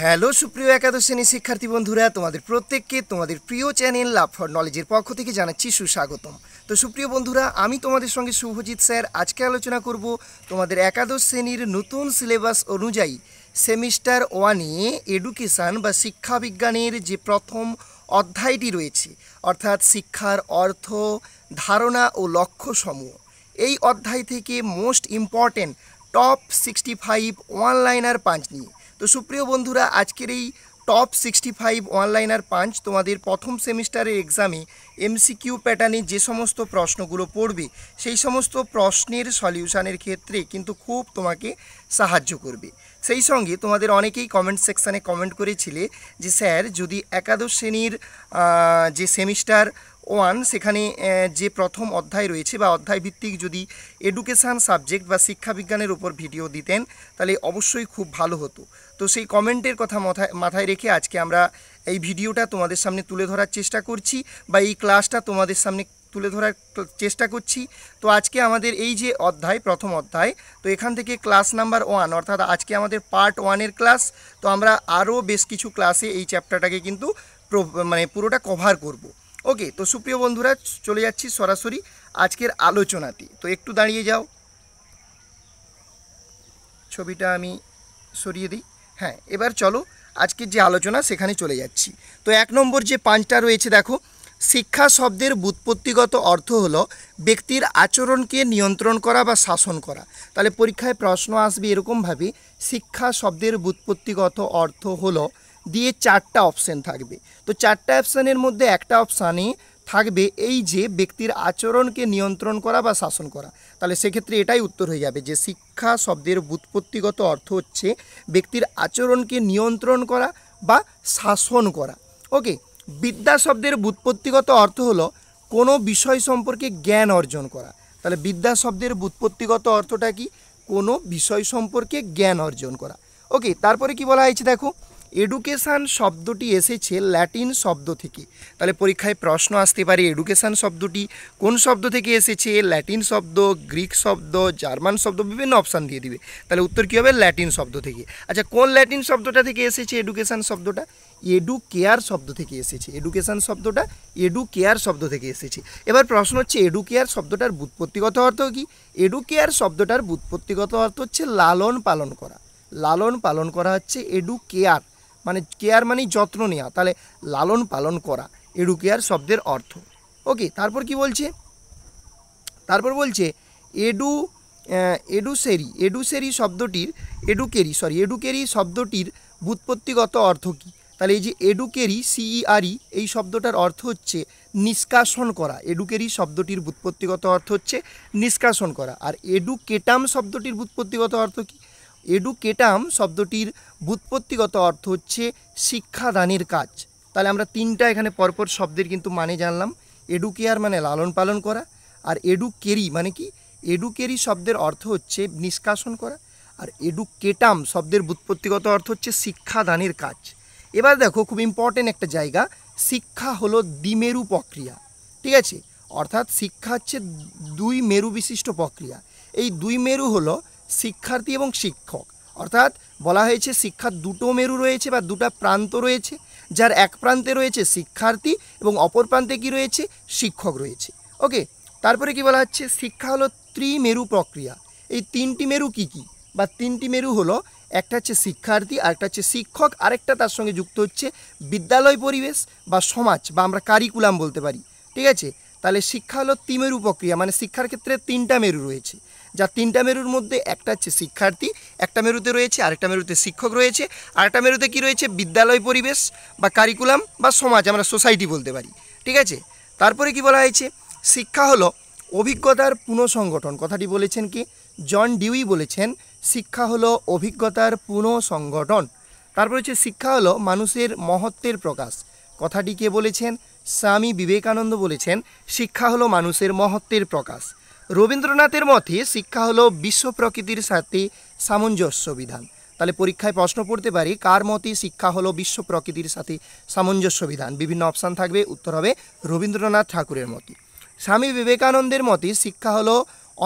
hello সুপ্রিয় একাদশ শ্রেণীর শিক্ষার্থী বন্ধুরা তোমাদের প্রত্যেককে তোমাদের প্রিয় চ্যানেল লাভ ফর নলেজের পক্ষ থেকে জানাচ্ছি সুস্বাগতম তো সুপ্রিয় বন্ধুরা আমি তোমাদের সঙ্গে শুভজিৎ স্যার আজকে আলোচনা করব তোমাদের একাদশ শ্রেণীর নতুন সিলেবাস অনুযায়ী সেমিস্টার ওয়ানে এডুকেশান বা শিক্ষাবিজ্ঞানের যে প্রথম অধ্যায়টি রয়েছে অর্থাৎ শিক্ষার অর্থ ধারণা ও লক্ষ্য সমূহ এই অধ্যায় থেকে most important top sixty five one liner পাঁচ নিয়ে তো সুপ্রিয় বন্ধুরা আজকের এই top sixty five one liner punch তোমাদের প্রথম সেমিস্টারের এক্সামে এমসিকিউ প্যাটার্নে যে সমস্ত প্রশ্নগুলো পড়বে সেই সমস্ত প্রশ্নের সলিউশানের ক্ষেত্রে কিন্তু খুব তোমাকে সাহায্য করবে সেই সঙ্গে তোমাদের অনেকেই কমেন্ট সেকশানে কমেন্ট করেছিলে যে স্যার যদি একাদশ শ্রেণীর যে সেমিস্টার ওয়ান সেখানে যে প্রথম অধ্যায় রয়েছে বা অধ্যায় ভিত্তিক যদি এডুকেশান সাবজেক্ট বা শিক্ষাবিজ্ঞানের উপর ভিডিও দিতেন তাহলে অবশ্যই খুব ভালো হতো তো সেই কমেন্টের কথা মাথায় মাথায় রেখে আজকে আমরা এই ভিডিওটা তোমাদের সামনে তুলে ধরার চেষ্টা করছি বা এই ক্লাসটা তোমাদের সামনে তুলে ধরার চেষ্টা করছি তো আজকে আমাদের এই যে অধ্যায় প্রথম অধ্যায় তো এখান থেকে ক্লাস নাম্বার ওয়ান অর্থাৎ আজকে আমাদের পার্ট ওয়ানের ক্লাস তো আমরা আরও বেশ কিছু ক্লাসে এই চ্যাপ্টারটাকে কিন্তু মানে পুরোটা কভার করবো ওকে তো সুপ্রিয় বন্ধুরা চলে যাচ্ছি সরাসরি আজকের আলোচনাতে তো একটু দাঁড়িয়ে যাও ছবিটা আমি সরিয়ে দিই হ্যাঁ এবার চলো আজকের যে আলোচনা সেখানে চলে যাচ্ছি তো এক নম্বর যে পাঁচটা রয়েছে দেখো শিক্ষা শব্দের বুৎপত্তিগত অর্থ হলো ব্যক্তির আচরণকে নিয়ন্ত্রণ করা বা শাসন করা তাহলে পরীক্ষায় প্রশ্ন আসবে এরকমভাবে শিক্ষা শব্দের বুৎপত্তিগত অর্থ হলো দিয়ে চারটা অপশান থাকবে তো চারটা অপশানের মধ্যে একটা অপশানে থাকবে এই যে ব্যক্তির আচরণকে নিয়ন্ত্রণ করা বা শাসন করা তাহলে সেক্ষেত্রে এটাই উত্তর হয়ে যাবে যে শিক্ষা শব্দের বুৎপত্তিগত অর্থ হচ্ছে ব্যক্তির আচরণকে নিয়ন্ত্রণ করা বা শাসন করা ওকে বিদ্যা শব্দের বুৎপত্তিগত অর্থ হলো কোনো বিষয় সম্পর্কে জ্ঞান অর্জন করা তাহলে বিদ্যা শব্দের বুৎপত্তিগত অর্থটা কি কোনো বিষয় সম্পর্কে জ্ঞান অর্জন করা ওকে তারপরে কি বলা হয়েছে দেখো এডুকেশান শব্দটি এসেছে ল্যাটিন শব্দ থেকে তাহলে পরীক্ষায় প্রশ্ন আসতে পারে এডুকেশান শব্দটি কোন শব্দ থেকে এসেছে ল্যাটিন শব্দ গ্রিক শব্দ জার্মান শব্দ বিভিন্ন অপশান দিয়ে দিবে তাহলে উত্তর কী হবে ল্যাটিন শব্দ থেকে আচ্ছা কোন ল্যাটিন শব্দটা থেকে এসেছে এডুকেশান শব্দটা এডু কেয়ার শব্দ থেকে এসেছে এডুকেশান শব্দটা এডু কেয়ার শব্দ থেকে এসেছে এবার প্রশ্ন হচ্ছে এডু কেয়ার শব্দটার বুৎপত্তিগত অর্থ কী এডু কেয়ার শব্দটার বুৎপত্তিগত অর্থ হচ্ছে লালন পালন করা লালন পালন করা হচ্ছে এডু কেয়ার মানে কেয়ার মানেই যত্ন নেওয়া তাহলে লালন পালন করা এডুকেয়ার শব্দের অর্থ ওকে তারপর কি বলছে তারপর বলছে এডু এডুসেরি এডুসেরি শব্দটির এডুকেরি সরি এডুকেরি শব্দটির বুৎপত্তিগত অর্থ কী তাহলে এই যে এডুকেরি সিইআরই e e, এই শব্দটার অর্থ হচ্ছে নিষ্কাশন করা এডুকেরি শব্দটির বুৎপত্তিগত অর্থ হচ্ছে নিষ্কাশন করা আর এডুকেটাম শব্দটির বুৎপত্তিগত অর্থ কী এডুকেটাম শব্দটির বুৎপত্তিগত অর্থ হচ্ছে শিক্ষাদানের কাজ তাহলে আমরা তিনটা এখানে পরপর শব্দের কিন্তু মানে জানলাম এডুকেয়ার মানে লালন পালন করা আর এডুকেরি মানে কি এডুকেরি শব্দের অর্থ হচ্ছে নিষ্কাশন করা আর এডুকেটাম শব্দের বুৎপত্তিগত অর্থ হচ্ছে শিক্ষাদানের কাজ এবার দেখো খুব ইম্পর্টেন্ট একটা জায়গা শিক্ষা হলো দ্বিমেরু প্রক্রিয়া ঠিক আছে অর্থাৎ শিক্ষা হচ্ছে দুই মেরু বিশিষ্ট প্রক্রিয়া এই দুই মেরু হলো শিক্ষার্থী এবং শিক্ষক অর্থাৎ বলা হয়েছে শিক্ষার দুটো মেরু রয়েছে বা দুটো প্রান্ত রয়েছে যার এক প্রান্তে রয়েছে শিক্ষার্থী এবং অপর প্রান্তে কি রয়েছে শিক্ষক রয়েছে ওকে তারপরে কি বলা হচ্ছে শিক্ষা হলো ত্রিমেরু প্রক্রিয়া এই তিনটি মেরু কি কি বা তিনটি মেরু হলো একটা হচ্ছে শিক্ষার্থী আরেকটা হচ্ছে শিক্ষক আরেকটা তার সঙ্গে যুক্ত হচ্ছে বিদ্যালয় পরিবেশ বা সমাজ বা আমরা কারিকুলাম বলতে পারি ঠিক আছে তাহলে শিক্ষা হলো তিমেরু প্রক্রিয়া মানে শিক্ষার ক্ষেত্রে তিনটা মেরু রয়েছে যা তিনটা মেরুর মধ্যে একটা হচ্ছে শিক্ষার্থী একটা মেরুতে রয়েছে আরেকটা মেরুতে শিক্ষক রয়েছে আরেকটা মেরুতে কি রয়েছে বিদ্যালয় পরিবেশ বা কারিকুলাম বা সমাজ আমরা সোসাইটি বলতে পারি ঠিক আছে তারপরে কি বলা হয়েছে শিক্ষা হলো অভিজ্ঞতার পুনঃসংগঠন কথাটি বলেছেন কি জন ডিউই বলেছেন শিক্ষা হলো অভিজ্ঞতার পুনঃসংগঠন তারপরে হচ্ছে শিক্ষা হলো মানুষের মহত্বের প্রকাশ কথাটি কে বলেছেন স্বামী বিবেকানন্দ বলেছেন শিক্ষা হলো মানুষের মহত্বের প্রকাশ রবীন্দ্রনাথের মতে শিক্ষা হলো বিশ্ব প্রকৃতির সাথে সামঞ্জস্য বিধান তাহলে পরীক্ষায় প্রশ্ন পড়তে পারি কার মতে শিক্ষা হলো বিশ্ব প্রকৃতির সাথে সামঞ্জস্য বিধান বিভিন্ন অপশান থাকবে উত্তর হবে রবীন্দ্রনাথ ঠাকুরের মতে স্বামী বিবেকানন্দের মতে শিক্ষা হলো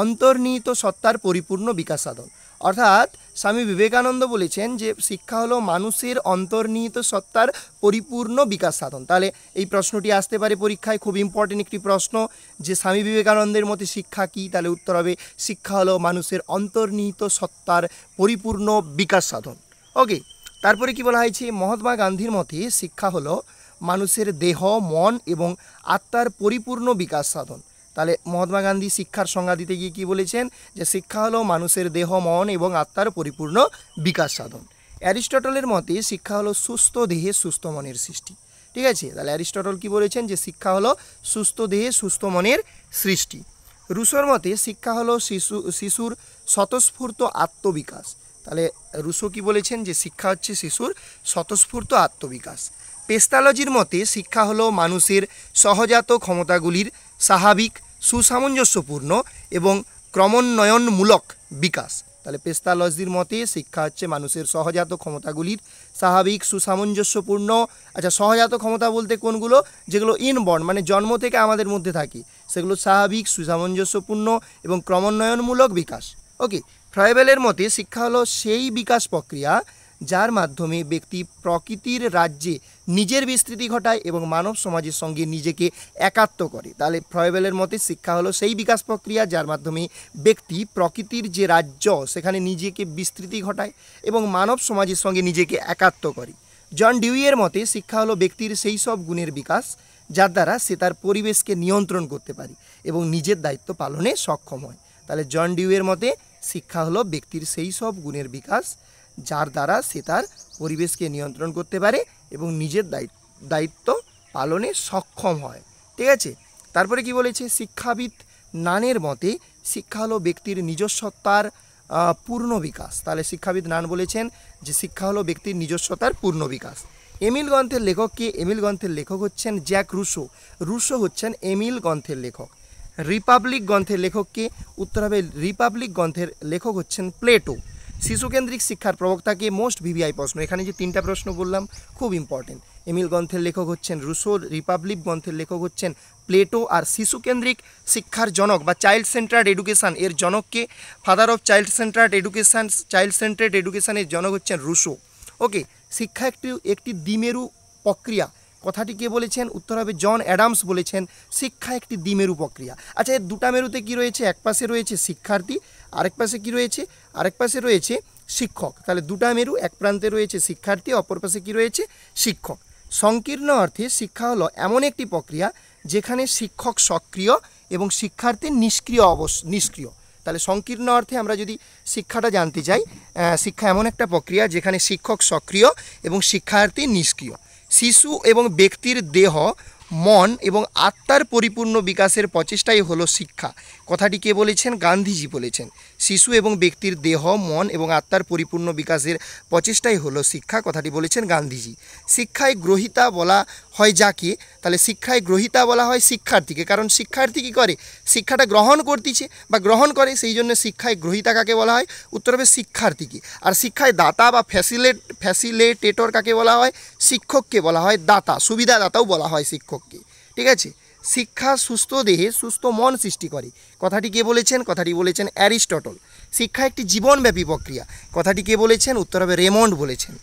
অন্তর্নিহিত সত্তার পরিপূর্ণ বিকাশ সাধন অর্থাৎ স্বামী বিবেকানন্দ বলেছেন যে শিক্ষা হলো মানুষের অন্তর্নিহিত সত্তার পরিপূর্ণ বিকাশ সাধন তাহলে এই প্রশ্নটি আসতে পারে পরীক্ষায় খুব ইম্পর্টেন্ট একটি প্রশ্ন যে স্বামী বিবেকানন্দের মতে শিক্ষা কি তাহলে উত্তর হবে শিক্ষা হলো মানুষের অন্তর্নিহিত সত্তার পরিপূর্ণ বিকাশ সাধন ওকে তারপরে কি বলা হয়েছে মহাত্মা গান্ধীর মতে শিক্ষা হলো মানুষের দেহ মন এবং আত্মার পরিপূর্ণ বিকাশ সাধন তাহলে মহাত্মা গান্ধী শিক্ষার সংজ্ঞা দিতে গিয়ে কি বলেছেন যে শিক্ষা হলো মানুষের দেহ মন এবং আত্মার পরিপূর্ণ বিকাশ সাধন অ্যারিস্টটলের মতে শিক্ষা হলো সুস্থ দেহে সুস্থ মনের সৃষ্টি ঠিক আছে তাহলে অ্যারিস্টটল কি বলেছেন যে শিক্ষা হলো সুস্থ দেহে সুস্থ মনের সৃষ্টি রুশোর মতে শিক্ষা হলো শিশু শিশুর স্বতঃস্ফূর্ত আত্মবিকাশ তাহলে রুশো কি বলেছেন যে শিক্ষা হচ্ছে শিশুর স্বতঃস্ফূর্ত আত্মবিকাশ পেস্তালজির মতে শিক্ষা হলো মানুষের সহজাত ক্ষমতাগুলির স্বাভাবিক সুসামঞ্জস্যপূর্ণ এবং ক্রমোন্নয়নমূলক বিকাশ তাহলে পেস্তালজির মতে শিক্ষা হচ্ছে মানুষের সহজাত ক্ষমতাগুলির স্বাভাবিক সুসামঞ্জস্যপূর্ণ আচ্ছা সহজাত ক্ষমতা বলতে কোনগুলো যেগুলো ইনবর্ন মানে জন্ম থেকে আমাদের মধ্যে থাকে সেগুলো স্বাভাবিক সুসামঞ্জস্যপূর্ণ এবং ক্রমোন্নয়নমূলক বিকাশ ওকে ফ্রাইবেলের মতে শিক্ষা হলো সেই বিকাশ প্রক্রিয়া যার মাধ্যমে ব্যক্তি প্রকৃতির রাজ্যে নিজের বিস্তৃতি ঘটায় এবং মানব সমাজের সঙ্গে নিজেকে একাত্ম করে তাহলে ফ্রয়েবেলের মতে শিক্ষা হলো সেই বিকাশ প্রক্রিয়া যার মাধ্যমে ব্যক্তি প্রকৃতির যে রাজ্য সেখানে নিজেকে বিস্তৃতি ঘটায় এবং মানব সমাজের সঙ্গে নিজেকে একাত্ম করে জন ডিউইয়ের মতে শিক্ষা হলো ব্যক্তির সেই সব গুণের বিকাশ যার দ্বারা সে তার পরিবেশকে নিয়ন্ত্রণ করতে পারে এবং নিজের দায়িত্ব পালনে সক্ষম হয় তাহলে জন ডিউয়ের মতে শিক্ষা হলো ব্যক্তির সেই সব গুণের বিকাশ যার দ্বারা সে তার পরিবেশকে নিয়ন্ত্রণ করতে পারে এবং নিজের দায়িত্ব পালনে সক্ষম হয় ঠিক আছে তারপরে কি বলেছে শিক্ষাবিদ নানের মতে শিক্ষা হলো ব্যক্তির নিজস্বতার পূর্ণ বিকাশ তাহলে শিক্ষাবিদ নান বলেছেন যে শিক্ষা হলো ব্যক্তির নিজস্বতার পূর্ণ বিকাশ এমিল গ্রন্থের লেখক কে এমিল গ্রন্থের লেখক হচ্ছেন জ্যাক রুশো রুশো হচ্ছেন এমিল গ্রন্থের লেখক রিপাবলিক গ্রন্থের লেখক কে উত্তর হবে রিপাবলিক গ্রন্থের লেখক হচ্ছেন প্লেটো শিশুকেন্দ্রিক শিক্ষার প্রবক্তাকে মোস্ট ভিভিআই প্রশ্ন এখানে যে তিনটা প্রশ্ন বললাম খুব ইম্পর্টেন্ট এমিল গ্রন্থের লেখক হচ্ছেন রুশো রিপাবলিক গ্রন্থের লেখক হচ্ছেন প্লেটো আর শিশুকেন্দ্রিক শিক্ষার জনক বা চাইল্ড সেন্টার্ড এডুকেশান এর জনককে father of child centred education child centred এডুকেশানের জনক হচ্ছেন রুশো ওকে শিক্ষা একটি একটি দ্বিমেরু প্রক্রিয়া কথাটি কে বলেছেন উত্তর হবে জন অ্যাডামস বলেছেন শিক্ষা একটি দ্বিমেরু প্রক্রিয়া আচ্ছা এর দুটা মেরুতে কী রয়েছে এক পাশে রয়েছে শিক্ষার্থী আরেক পাশে কী রয়েছে আরেক পাশে রয়েছে শিক্ষক তাহলে দুটা মেরু এক প্রান্তে রয়েছে শিক্ষার্থী অপর পাশে কী রয়েছে শিক্ষক সংকীর্ণ অর্থে শিক্ষা হলো এমন একটি প্রক্রিয়া যেখানে শিক্ষক সক্রিয় এবং শিক্ষার্থী নিষ্ক্রিয় অবস নিষ্ক্রিয় তাহলে সংকীর্ণ অর্থে আমরা যদি শিক্ষাটা জানতে চাই শিক্ষা এমন একটা প্রক্রিয়া যেখানে শিক্ষক সক্রিয় এবং শিক্ষার্থী নিষ্ক্রিয় শিশু এবং ব্যক্তির দেহ মন এবং আত্মার পরিপূর্ণ বিকাশের প্রচেষ্টাই হলো শিক্ষা কথাটি কে বলেছেন গান্ধীজি বলেছেন শিশু এবং ব্যক্তির দেহ মন এবং আত্মার পরিপূর্ণ বিকাশের প্রচেষ্টাই হলো শিক্ষা কথাটি বলেছেন গান্ধীজি শিক্ষায় গ্রহিতা বলা হয় যাকে তাহলে শিক্ষায় গ্রহিতা বলা হয় শিক্ষার্থীকে কারণ শিক্ষার্থী কী করে শিক্ষাটা গ্রহণ করতেছে বা গ্রহণ করে সেই জন্য শিক্ষায় গ্রহিতা কাকে বলা হয় উত্তর হবে শিক্ষার্থীকে আর শিক্ষায় দাতা বা ফ্যাসিলেট ফ্যাসিলেটেটর কাকে বলা হয় শিক্ষককে বলা হয় দাতা সুবিধাদাতাও বলা হয় শিক্ষককে ঠিক আছে শিক্ষা সুস্থ দেহে সুস্থ মন সৃষ্টি করে কথাটি কে বলেছেন কথাটি বলেছেন অ্যারিস্টটল শিক্ষা একটি জীবনব্যাপী প্রক্রিয়া কথাটি কে বলেছেন উত্তর হবে রেমন্ড বলেছেন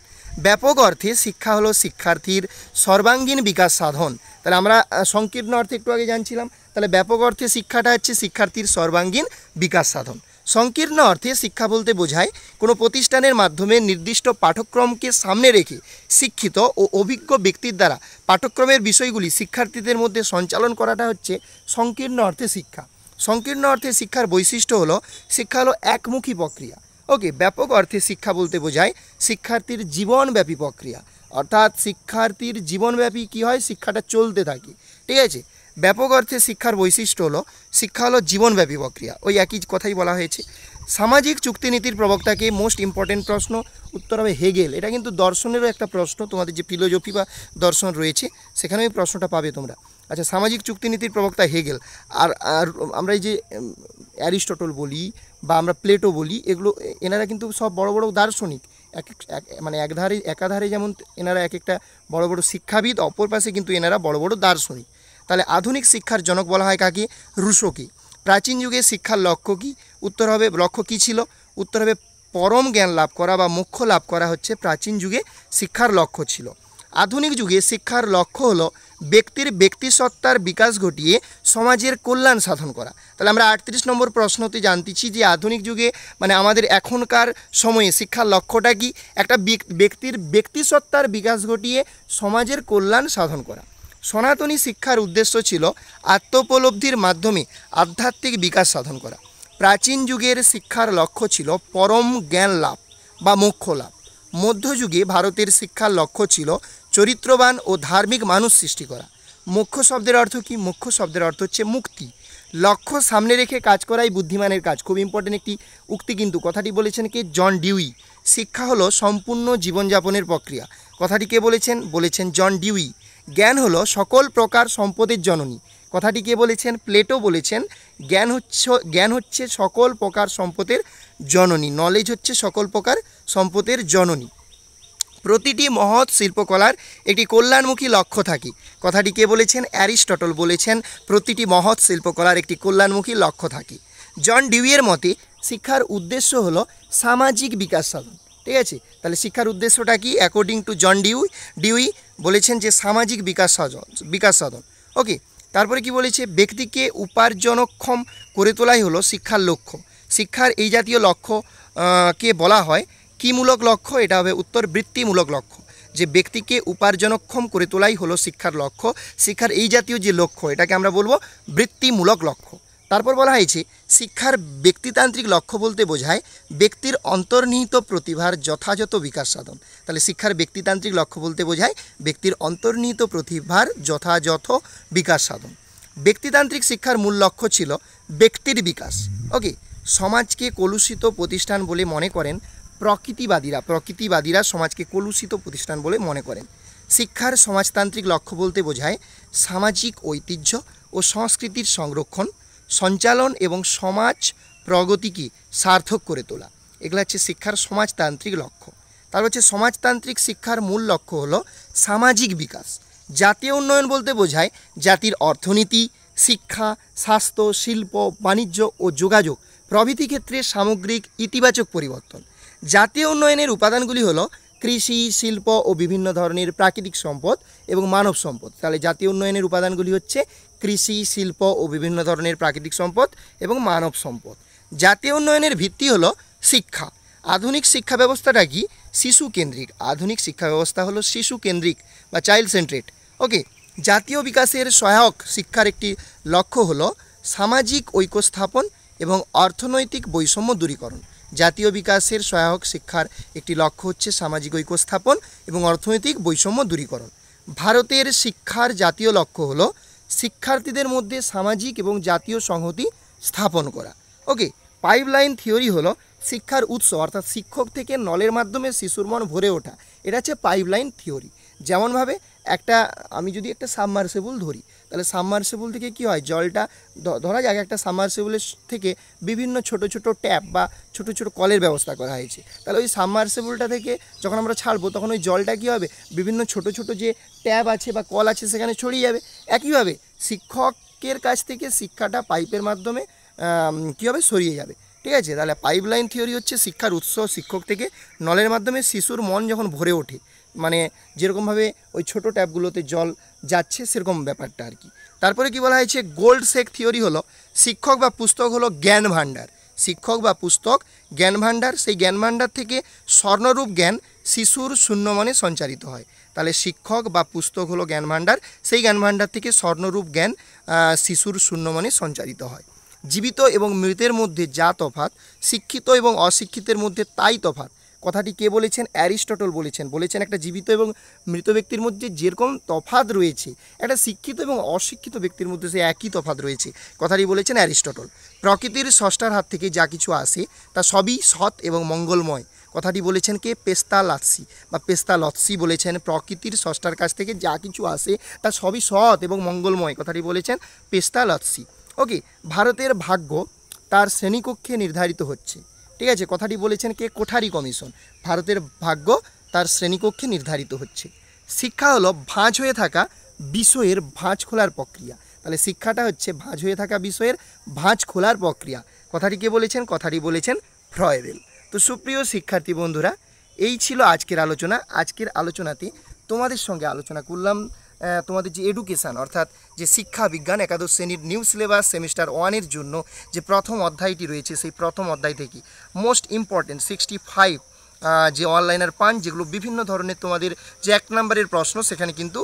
ব্যাপক অর্থে শিক্ষা হলো শিক্ষার্থীর সর্বাঙ্গীন বিকাশ সাধন তাহলে আমরা সংকীর্ণ অর্থে একটু আগে জানছিলাম তাহলে ব্যাপক অর্থে শিক্ষাটা হচ্ছে শিক্ষার্থীর সর্বাঙ্গীন বিকাশ সাধন সংকীর্ণ অর্থে শিক্ষা বলতে বোঝায় কোনো প্রতিষ্ঠানের মাধ্যমে নির্দিষ্ট পাঠ্যক্রমকে সামনে রেখে শিক্ষিত ও অভিজ্ঞ ব্যক্তির দ্বারা পাঠ্যক্রমের বিষয়গুলি শিক্ষার্থীদের মধ্যে সঞ্চালন করাটা হচ্ছে সংকীর্ণ অর্থে শিক্ষা সংকীর্ণ অর্থে শিক্ষার বৈশিষ্ট্য হলো শিক্ষা হলো একমুখী প্রক্রিয়া ওকে ব্যাপক অর্থে শিক্ষা বলতে বোঝায় শিক্ষার্থীর জীবনব্যাপী প্রক্রিয়া অর্থাৎ শিক্ষার্থীর জীবনব্যাপী কি হয় শিক্ষাটা চলতে থাকে ঠিক আছে ব্যাপক অর্থে শিক্ষার বৈশিষ্ট্য হলো শিক্ষা হলো জীবনব্যাপী প্রক্রিয়া ওই একই কথাই বলা হয়েছে সামাজিক চুক্তিনীতির প্রবক্তাকে মোস্ট ইম্পর্টেন্ট প্রশ্ন উত্তর হবে হেগেল এটা কিন্তু দর্শনেরও একটা প্রশ্ন তোমাদের যে ফিলোজফি বা দর্শন রয়েছে সেখানে ওই প্রশ্নটা পাবে তোমরা আচ্ছা সামাজিক চুক্তিনীতির প্রবক্তা হেগেল আর আর আমরা এই যে অ্যারিস্টটল বলি বা আমরা প্লেটো বলি এগুলো এনারা কিন্তু সব বড় বড় দার্শনিক এক মানে একধারে একাধারে যেমন এনারা এক একটা বড় বড় শিক্ষাবিদ অপর পাশে কিন্তু এনারা বড় বড় দার্শনিক তাহলে আধুনিক শিক্ষার জনক বলা হয় কাকে রুশো কি প্রাচীন যুগে শিক্ষার লক্ষ্য কী উত্তর হবে লক্ষ্য কী ছিল উত্তর হবে পরম জ্ঞান লাভ করা বা মুখ্য লাভ করা হচ্ছে প্রাচীন যুগে শিক্ষার লক্ষ্য ছিল আধুনিক যুগে শিক্ষার লক্ষ্য হল ব্যক্তির ব্যক্তিসত্তার বিকাশ ঘটিয়ে সমাজের কল্যাণ সাধন করা তাহলে আমরা আটত্রিশ নম্বর প্রশ্নতে জানতেছি যে আধুনিক যুগে মানে আমাদের এখনকার সময়ে শিক্ষার লক্ষ্যটা কি একটা ব্যক্তির ব্যক্তিসত্তার বিকাশ ঘটিয়ে সমাজের কল্যাণ সাধন করা সনাতনী শিক্ষার উদ্দেশ্য ছিল আত্মোপলব্ধির মাধ্যমে আধ্যাত্মিক বিকাশ সাধন করা প্রাচীন যুগের শিক্ষার লক্ষ্য ছিল পরম জ্ঞান লাভ বা মোক্ষ লাভ মধ্যযুগে ভারতের শিক্ষার লক্ষ্য ছিল চরিত্রবান ও ধার্মিক মানুষ সৃষ্টি করা মুখ্য শব্দের অর্থ কি মুখ্য শব্দের অর্থ হচ্ছে মুক্তি লক্ষ্য সামনে রেখে কাজ করাই বুদ্ধিমানের কাজ খুব ইম্পর্টেন্ট একটি উক্তি কিন্তু কথাটি বলেছেন কি জন ডিউই শিক্ষা হলো সম্পূর্ণ জীবনযাপনের প্রক্রিয়া কথাটি কে বলেছেন বলেছেন জন ডিউই জ্ঞান হলো সকল প্রকার সম্পদের জননী কথাটি কে বলেছেন প্লেটো বলেছেন জ্ঞান হচ্ছে জ্ঞান হচ্ছে সকল প্রকার সম্পদের জননী নলেজ হচ্ছে সকল প্রকার সম্পদের জননী প্রতিটি মহৎ শিল্পকলার একটি কল্যাণমুখী লক্ষ্য থাকে কথাটি কে বলেছেন অ্যারিস্টটল বলেছেন প্রতিটি মহৎ শিল্পকলার একটি কল্যাণমুখী লক্ষ্য থাকে জন ডিউয়ের মতে শিক্ষার উদ্দেশ্য হলো সামাজিক বিকাশ সাধন ঠিক আছে তাহলে শিক্ষার উদ্দেশ্যটা কি according to John Dewey Dewey বলেছেন যে সামাজিক বিকাশ সাধন বিকাশ সাধন ওকে তারপরে কি বলেছে ব্যক্তিকে উপার্জনক্ষম করে তোলাই হলো শিক্ষার লক্ষ্য শিক্ষার এই জাতীয় লক্ষ্য কে বলা হয় মূলক লক্ষ্য এটা হবে উত্তর বৃত্তিমূলক লক্ষ্য যে ব্যক্তিকে উপার্জনক্ষম করে তোলাই হলো শিক্ষার লক্ষ্য শিক্ষার এই জাতীয় যে লক্ষ্য এটাকে আমরা বলবো বৃত্তিমূলক লক্ষ্য তারপর বলা হয়েছে শিক্ষার ব্যক্তিতান্ত্রিক লক্ষ্য বলতে বোঝায় ব্যক্তির অন্তর্নিহিত প্রতিভার যথাযথ বিকাশ সাধন তাহলে শিক্ষার ব্যক্তিতান্ত্রিক লক্ষ্য বলতে বোঝায় ব্যক্তির অন্তর্নিহিত প্রতিভার যথাযথ বিকাশ সাধন ব্যক্তিতান্ত্রিক শিক্ষার মূল লক্ষ্য ছিল ব্যক্তির বিকাশ ওকে সমাজকে কলুষিত প্রতিষ্ঠান বলে মনে করেন প্রকৃতিবাদীরা প্রকৃতিবাদীরা সমাজকে কলুষিত প্রতিষ্ঠান বলে মনে করেন শিক্ষার সমাজতান্ত্রিক লক্ষ্য বলতে বোঝায় সামাজিক ঐতিহ্য ও সংস্কৃতির সংরক্ষণ সঞ্চালন এবং সমাজ প্রগতিকে সার্থক করে তোলা এগুলো হচ্ছে শিক্ষার সমাজতান্ত্রিক লক্ষ্য তার হচ্ছে সমাজতান্ত্রিক শিক্ষার মূল লক্ষ্য হল সামাজিক বিকাশ জাতীয় উন্নয়ন বলতে বোঝায় জাতির অর্থনীতি শিক্ষা স্বাস্থ্য শিল্প বাণিজ্য ও যোগাযোগ প্রভৃতি ক্ষেত্রে সামগ্রিক ইতিবাচক পরিবর্তন জাতীয় উন্নয়নের উপাদানগুলি হলো কৃষি শিল্প ও বিভিন্ন ধরনের প্রাকৃতিক সম্পদ এবং মানব সম্পদ তাহলে জাতীয় উন্নয়নের উপাদানগুলি হচ্ছে কৃষি শিল্প ও বিভিন্ন ধরনের প্রাকৃতিক সম্পদ এবং মানব সম্পদ জাতীয় উন্নয়নের ভিত্তি হলো শিক্ষা আধুনিক শিক্ষা ব্যবস্থাটা কি শিশু কেন্দ্রিক আধুনিক শিক্ষা ব্যবস্থা হলো শিশু কেন্দ্রিক বা চাইল্ড সেন্ট্রেট ওকে জাতীয় বিকাশের সহায়ক শিক্ষার একটি লক্ষ্য হলো সামাজিক ঐক্য স্থাপন এবং অর্থনৈতিক বৈষম্য দূরীকরণ জাতীয় বিকাশের সহায়ক শিক্ষার একটি লক্ষ্য হচ্ছে সামাজিক ঐক্য স্থাপন এবং অর্থনৈতিক বৈষম্য দূরীকরণ ভারতের শিক্ষার জাতীয় লক্ষ্য হলো শিক্ষার্থীদের মধ্যে সামাজিক এবং জাতীয় সংহতি স্থাপন করা ওকে পাইপলাইন থিওরি হলো শিক্ষার উৎস অর্থাৎ শিক্ষক থেকে নলের মাধ্যমে শিশুর মন ভরে ওঠা এটা হচ্ছে পাইপলাইন থিওরি যেমনভাবে একটা আমি যদি একটা সাবমার্সেবল ধরি তাহলে সাবমার্সিবল থেকে কি হয় জলটা ধরা যাক একটা সাবমার্সিবলের থেকে বিভিন্ন ছোট ছোট ট্যাপ বা ছোট ছোট কলের ব্যবস্থা করা হয়েছে তাহলে ওই সাবমার্সিবলটা থেকে যখন আমরা ছাড়বো তখন ওই জলটা কী হবে বিভিন্ন ছোট ছোট যে ট্যাপ আছে বা কল আছে সেখানে ছড়িয়ে যাবে একইভাবে শিক্ষকের কাছ থেকে শিক্ষাটা পাইপের মাধ্যমে কী হবে সরিয়ে যাবে ঠিক আছে তাহলে পাইপলাইন থিওরি হচ্ছে শিক্ষার উৎস শিক্ষক থেকে নলের মাধ্যমে শিশুর মন যখন ভরে ওঠে মানে যেরকমভাবে ওই ছোট ট্যাপগুলোতে জল যাচ্ছে সেরকম ব্যাপারটা আর কি তারপরে কি বলা হয়েছে গোল্ড শেক থিওরি হলো শিক্ষক বা পুস্তক হলো জ্ঞান ভাণ্ডার শিক্ষক বা পুস্তক জ্ঞান ভাণ্ডার সেই জ্ঞান ভাণ্ডার থেকে স্বর্ণরূপ জ্ঞান শিশুর শূন্য মনে সঞ্চারিত হয় তাহলে শিক্ষক বা পুস্তক হলো জ্ঞান ভাণ্ডার সেই জ্ঞান ভাণ্ডার থেকে স্বর্ণরূপ জ্ঞান শিশুর শূন্য মনে সঞ্চারিত হয় জীবিত এবং মৃতের মধ্যে যা তফাত শিক্ষিত এবং অশিক্ষিতের মধ্যে তাই তফাত কথাটি কে বলেছেন অ্যারিস্টটল বলেছেন বলেছেন একটা জীবিত এবং মৃত ব্যক্তির মধ্যে যেরকম তফাত রয়েছে একটা শিক্ষিত এবং অশিক্ষিত ব্যক্তির মধ্যে সে একই তফাত রয়েছে কথাটি বলেছেন অ্যারিস্টটল প্রকৃতির ষষ্ঠার হাত থেকে যা কিছু আসে তা সবই সৎ এবং মঙ্গলময় কথাটি বলেছেন কে পেস্তা লাৎসি বা পেস্তা লৎসি বলেছেন প্রকৃতির ষষ্ঠার কাছ থেকে যা কিছু আসে তা সবই সৎ এবং মঙ্গলময় কথাটি বলেছেন পেস্তা লৎসি ওকে ভারতের ভাগ্য তার শ্রেণীকক্ষে নির্ধারিত হচ্ছে ঠিক আছে কথাটি বলেছেন কে কোঠারি কমিশন ভারতের ভাগ্য তার শ্রেণীকক্ষে নির্ধারিত হচ্ছে শিক্ষা হলো ভাঁজ হয়ে থাকা বিষয়ের ভাঁজ খোলার প্রক্রিয়া তাহলে শিক্ষাটা হচ্ছে ভাঁজ হয়ে থাকা বিষয়ের ভাঁজ খোলার প্রক্রিয়া কথাটি কে বলেছেন কথাটি বলেছেন ফ্রয়েবেল তো সুপ্রিয় শিক্ষার্থী বন্ধুরা এই ছিল আজকের আলোচনা আজকের আলোচনাতে তোমাদের সঙ্গে আলোচনা করলাম তোমাদের যে এডুকেশান অর্থাৎ যে শিক্ষা বিজ্ঞান একাদশ শ্রেণীর নিউ সিলেবাস সেমিস্টার ওয়ানের জন্য যে প্রথম অধ্যায়টি রয়েছে সেই প্রথম অধ্যায় থেকে মোস্ট ইম্পর্টেন্ট সিক্সটি ফাইভ যে অনলাইনের পান যেগুলো বিভিন্ন ধরনের তোমাদের যে এক নম্বরের প্রশ্ন সেখানে কিন্তু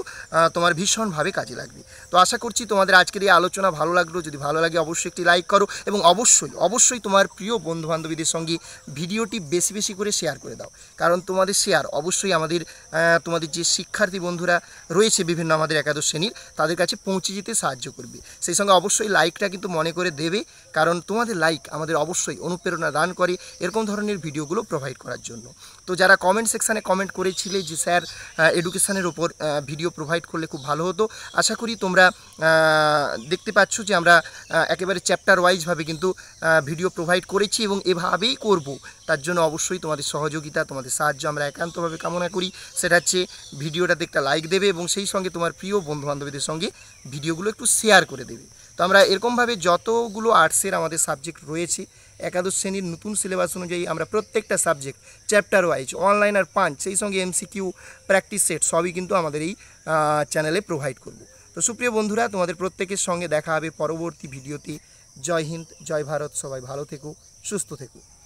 তোমার ভীষণভাবে কাজে লাগবে তো আশা করছি তোমাদের আজকের এই আলোচনা ভালো লাগলো যদি ভালো লাগে অবশ্যই একটি লাইক করো এবং অবশ্যই অবশ্যই তোমার প্রিয় বন্ধুবান্ধবীদের সঙ্গে ভিডিওটি বেশি বেশি করে শেয়ার করে দাও কারণ তোমাদের শেয়ার অবশ্যই আমাদের তোমাদের যে শিক্ষার্থী বন্ধুরা রয়েছে বিভিন্ন আমাদের একাদশ শ্রেণীর তাদের কাছে পৌঁছে যেতে সাহায্য করবে সেই সঙ্গে অবশ্যই লাইকটা কিন্তু মনে করে দেবে কারণ তোমাদের লাইক আমাদের অবশ্যই অনুপ্রেরণা দান করে এরকম ধরনের ভিডিওগুলো প্রোভাইড করার জন্য তো যারা কমেন্ট সেকশানে কমেন্ট করেছিলে যে স্যার এডুকেশানের ওপর ভিডিও প্রোভাইড করলে খুব ভালো হতো আশা করি তোমরা দেখতে পাচ্ছ যে আমরা একেবারে চ্যাপ্টার ওয়াইজভাবে কিন্তু ভিডিও প্রোভাইড করেছি এবং এভাবেই করব তার জন্য অবশ্যই তোমাদের সহযোগিতা তোমাদের সাহায্য আমরা একান্তভাবে কামনা করি সেটা হচ্ছে ভিডিওটাতে একটা লাইক দেবে এবং সেই সঙ্গে তোমার প্রিয় বন্ধু বান্ধবীদের সঙ্গে ভিডিওগুলো একটু শেয়ার করে দেবে তো আমরা এরকমভাবে যতগুলো আর্টসের আমাদের সাবজেক্ট রয়েছে একাদশ শ্রেণীর নতুন সিলেবাস অনুযায়ী আমরা প্রত্যেকটা subject chapter wise one liner punch সেই সঙ্গে এমসিকিউ প্র্যাকটিস সেট সবই কিন্তু আমাদের এই চ্যানেলে প্রোভাইড করব তো সুপ্রিয় বন্ধুরা তোমাদের প্রত্যেকের সঙ্গে দেখা হবে পরবর্তী ভিডিওতে জয় হিন্দ জয় ভারত সবাই ভালো থেকো সুস্থ থেকো